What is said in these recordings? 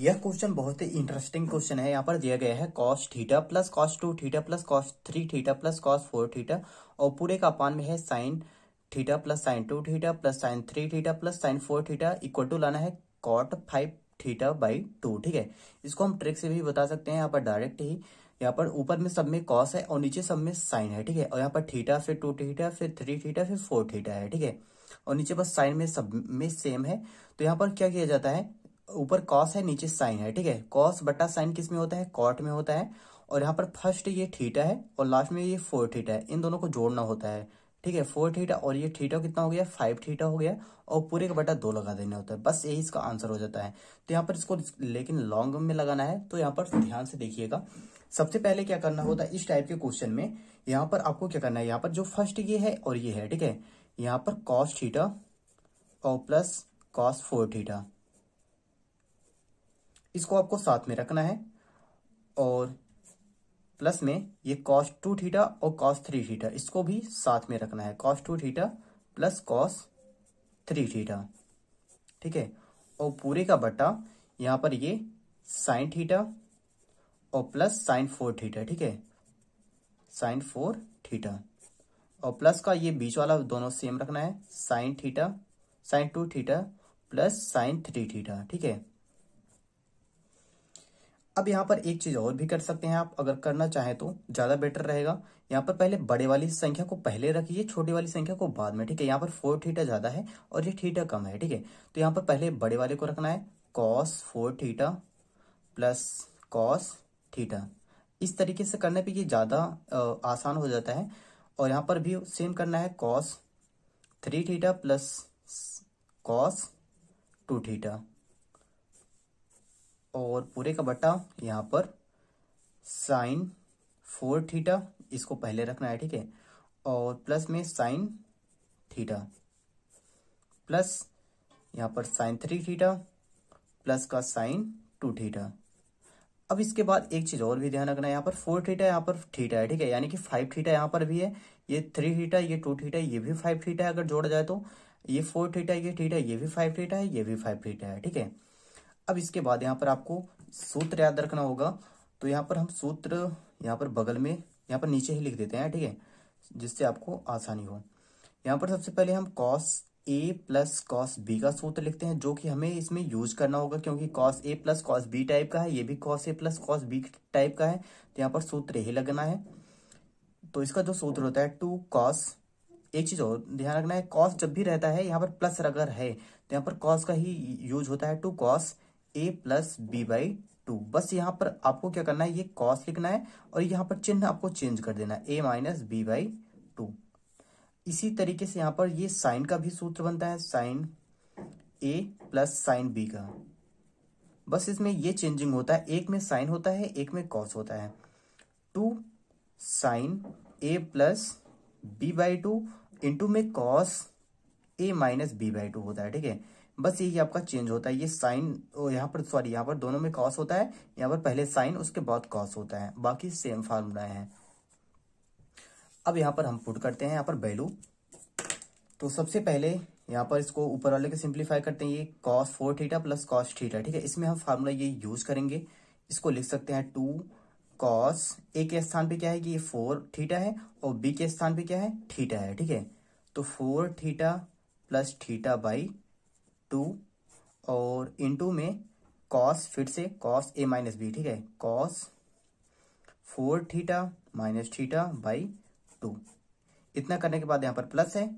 यह क्वेश्चन बहुत ही interesting question है यहाँ पर दिया गया है cos theta plus cos two theta plus cos three theta plus cos four theta और पूरे का पान में है sine theta plus sine two theta plus sine three theta plus sine four theta equal to लाना है cot five theta by two ठीक है इसको हम ट्रिक से भी बता सकते हैं यहाँ पर डायरेक्ट ही यहाँ पर ऊपर में सब में कॉस है और नीचे सब में साइन है ठीक है और यहाँ पर थीटा फिर टू थीटा फिर थ्री थीटा फिर फोर थीटा है ठीक है और नीचे बस साइन में सब में सेम है तो यहाँ पर क्या किया जाता है ऊपर कॉस है नीचे साइन है ठीक है कॉस बटा साइन किस में होता है कॉट में होता है और यहाँ पर फर्स्ट ये थीटा है और लास्ट में ये फोर थीटा है इन दोनों को जोड़ना होता है ठीक है फोर थीटा और ये थीटा कितना हो गया फाइव थीटा हो गया और पूरे का बटा दो लगा देना होता है बस यही इसका आंसर हो जाता है तो यहाँ पर इसको लेकिन लॉन्ग में लगाना है तो यहाँ पर ध्यान से देखिएगा सबसे पहले क्या करना होता है इस टाइप के क्वेश्चन में यहाँ पर आपको क्या करना है यहाँ पर जो फर्स्ट ये है और ये है ठीक है यहाँ पर कॉस थीटा और प्लस कॉस फोर थीटा इसको आपको साथ में रखना है और प्लस में ये कॉस टू थीटा और कॉस थ्री थीटा इसको भी साथ में रखना है cos two theta plus cos three theta ठीक है और पूरे का बट्टा यहां पर ये साइन थीटा और प्लस साइन फोर थीटा ठीक है साइन फोर थीटा और प्लस का ये बीच वाला दोनों सेम रखना है sine theta sine two theta plus sine three theta ठीक है अब यहाँ पर एक चीज और भी कर सकते हैं आप अगर करना चाहें तो ज्यादा बेटर रहेगा यहाँ पर पहले बड़े वाली संख्या को पहले रखिए छोटी वाली संख्या को बाद में ठीक है यहाँ पर फोर थीटा ज्यादा है और ये थीटा कम है ठीक है तो यहाँ पर पहले बड़े वाले को रखना है cos four theta plus cos theta इस तरीके से करने पे ये ज्यादा आसान हो जाता है और यहाँ पर भी सेम करना है cos three theta plus cos two theta और पूरे का बट्टा यहाँ पर साइन फोर थीटा इसको पहले रखना है ठीक है और प्लस में साइन थीटा प्लस यहाँ पर साइन थ्री थीटा प्लस का साइन टू थीटा अब इसके बाद एक चीज और भी ध्यान रखना है यहाँ पर फोर थीटा यहाँ पर थीटा है ठीक है यानी कि फाइव थीटा यहाँ पर भी है ये थ्री थीटा ये टू थीटा ये भी फाइव थीटा है अगर जोड़ा जाए तो ये फोर थीटा ये थीटा ये भी फाइव थीटा है ये भी फाइव थीटा है ठीक है अब इसके बाद यहाँ पर आपको सूत्र याद रखना होगा तो यहाँ पर हम सूत्र यहाँ पर बगल में यहाँ पर नीचे ही लिख देते हैं ठीक है जिससे आपको आसानी हो यहाँ पर सबसे पहले हम cos A plus cos B का सूत्र लिखते हैं जो कि हमें इसमें यूज करना होगा क्योंकि cos A plus cos B type का है ये भी cos A plus cos B type का है तो यहाँ पर सूत्र ही लगना है तो इसका जो सूत्र होता है टू कॉस एक चीज और ध्यान रखना है कॉस जब भी रहता है यहाँ पर प्लस अगर है तो यहाँ पर कॉस का ही यूज होता है two cos A plus B by two बस यहाँ पर आपको क्या करना है ये कॉस लिखना है और यहाँ पर चिन्ह आपको चेंज कर देना है A minus B by two इसी तरीके से यहाँ पर ये साइन का भी सूत्र बनता है sine A plus sine B का बस इसमें ये चेंजिंग होता है एक में साइन होता है एक में कॉस होता है two sine A plus B by two into में cos A minus B by two होता है ठीक है बस यही आपका चेंज होता है ये साइन यहाँ पर सॉरी यहाँ पर दोनों में कॉस होता है यहाँ पर पहले साइन उसके बाद कॉस होता है बाकी सेम फार्मूला है अब यहाँ पर हम पुट करते हैं यहाँ पर वैल्यू तो सबसे पहले यहाँ पर इसको ऊपर वाले के सिंप्लीफाई करते हैं ये cos four theta plus cos theta ठीक है इसमें हम फार्मूला ये यूज करेंगे इसको लिख सकते हैं टू कॉस ए के स्थान पे क्या है कि ये फोर थीटा है और बी के स्थान पे क्या है थीटा है ठीक है तो four theta plus theta by two और इनटू में कॉस फिर से कॉस ए माइनस बी ठीक है cos four theta minus theta by two इतना करने के बाद यहां पर प्लस है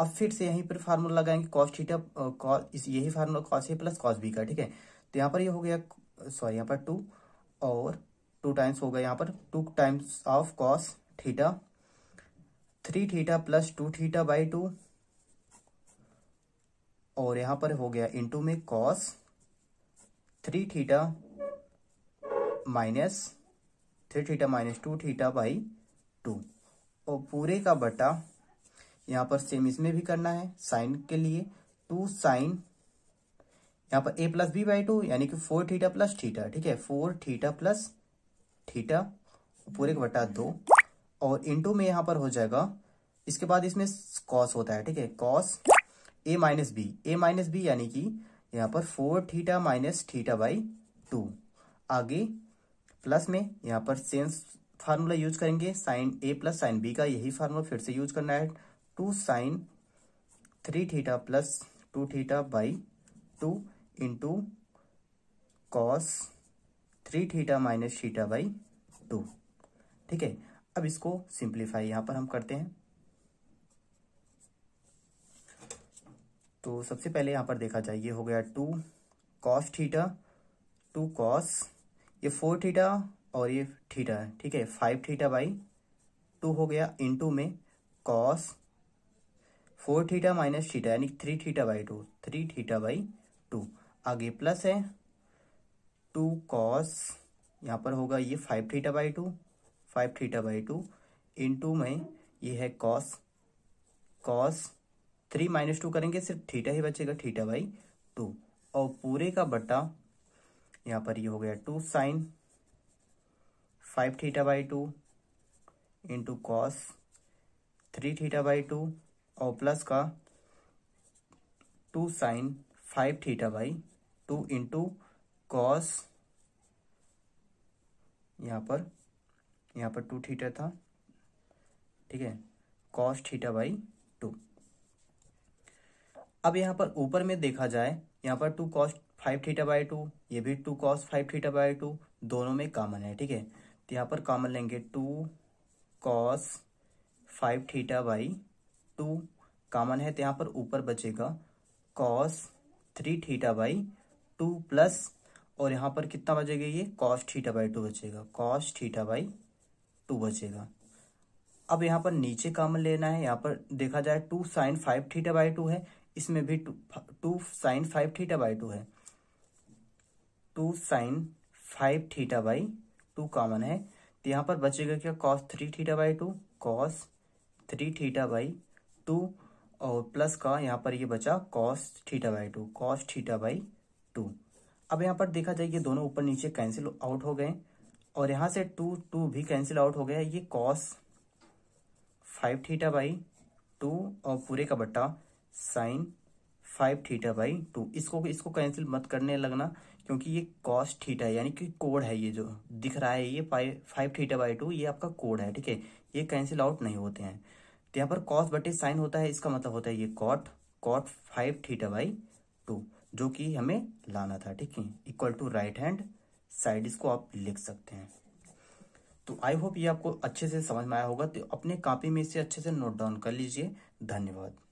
अब फिर से यहीं पर फार्मूला लगाएंगे कॉस थीटा कॉस यही formula cos A plus cos B का ठीक है तो यहां पर ये यह हो गया सॉरी यहां पर टू और टू टाइम्स हो गया यहां पर two times of cos theta three theta plus two theta by two और यहां पर हो गया इंटू में cos three theta minus three theta minus two theta by two और पूरे का बटा यहां पर सेम इसमें भी करना है साइन के लिए टू साइन यहाँ पर A plus B by two यानी कि फोर थीटा प्लस थीटा ठीक है फोर थीटा प्लस थीटा पूरे का बटा दो और इंटू में यहां पर हो जाएगा इसके बाद इसमें कॉस होता है ठीक है cos A minus B A minus B यानी कि यहाँ पर four theta minus theta by two आगे प्लस में यहाँ पर सेम फार्मूला यूज करेंगे sine A plus sine B का यही फार्मूला फिर से यूज करना है two sine three theta plus two theta by two into cos three theta minus theta by two ठीक है अब इसको सिंप्लीफाई यहाँ पर हम करते हैं तो सबसे पहले यहाँ पर देखा जाए ये हो गया two cos theta two cos ये फोर थीटा और ये थीटा है ठीक है फाइव थीटा बाई टू हो गया इनटू में cos four theta minus theta यानी three theta by two three theta by two आगे प्लस है टू कॉस यहाँ पर होगा ये five theta by two five theta by two into में ये है cos cos three minus two करेंगे सिर्फ थीटा ही बचेगा थीटा बाई टू और पूरे का बटा यहाँ पर ये यह हो गया two sine five theta by two into cos three theta by two और प्लस का two sine five theta by two into cos यहाँ पर यहाँ पर टू थीटा था ठीक है कॉस थीटा बाई अब यहाँ पर ऊपर में देखा जाए यहाँ पर two cos five theta by two ये भी two cos five theta by two दोनों में कॉमन है ठीक है तो यहाँ पर कॉमन लेंगे two cos five theta by two common है तो यहाँ पर ऊपर बचेगा cos three theta by two plus और यहाँ पर कितना बचेगा ये कॉस थीटा बाई टू बचेगा कॉस थीटा बाई टू बचेगा अब यहाँ पर नीचे कॉमन लेना है यहाँ पर देखा जाए two sine five theta by two है इसमें भी two, two sine five theta by two है two sine five theta by two common है तो यहाँ पर बचेगा क्या cos three theta by two cos three theta by two और प्लस का यहाँ पर ये बचा cos theta by two cos theta by two अब यहाँ पर देखा जाए ये दोनों ऊपर नीचे कैंसिल आउट हो गए और यहाँ से टू टू भी कैंसिल आउट हो गया ये cos five theta by two और पूरे का बट्टा sine five theta by two इसको इसको कैंसिल मत करने लगना क्योंकि ये कॉस थीटा है यानी कि कोड है ये जो दिख रहा है ये फाइव थीटा बाई टू ये आपका कोड है ठीक है ये कैंसिल आउट नहीं होते हैं तो यहाँ पर कॉस बटे साइन होता है इसका मतलब होता है ये cot cot five theta by two जो कि हमें लाना था ठीक है equal to right hand side इसको आप लिख सकते हैं तो आई होप ये आपको अच्छे से समझ में आया होगा तो अपने कापी में इसे अच्छे से नोट डाउन कर लीजिए धन्यवाद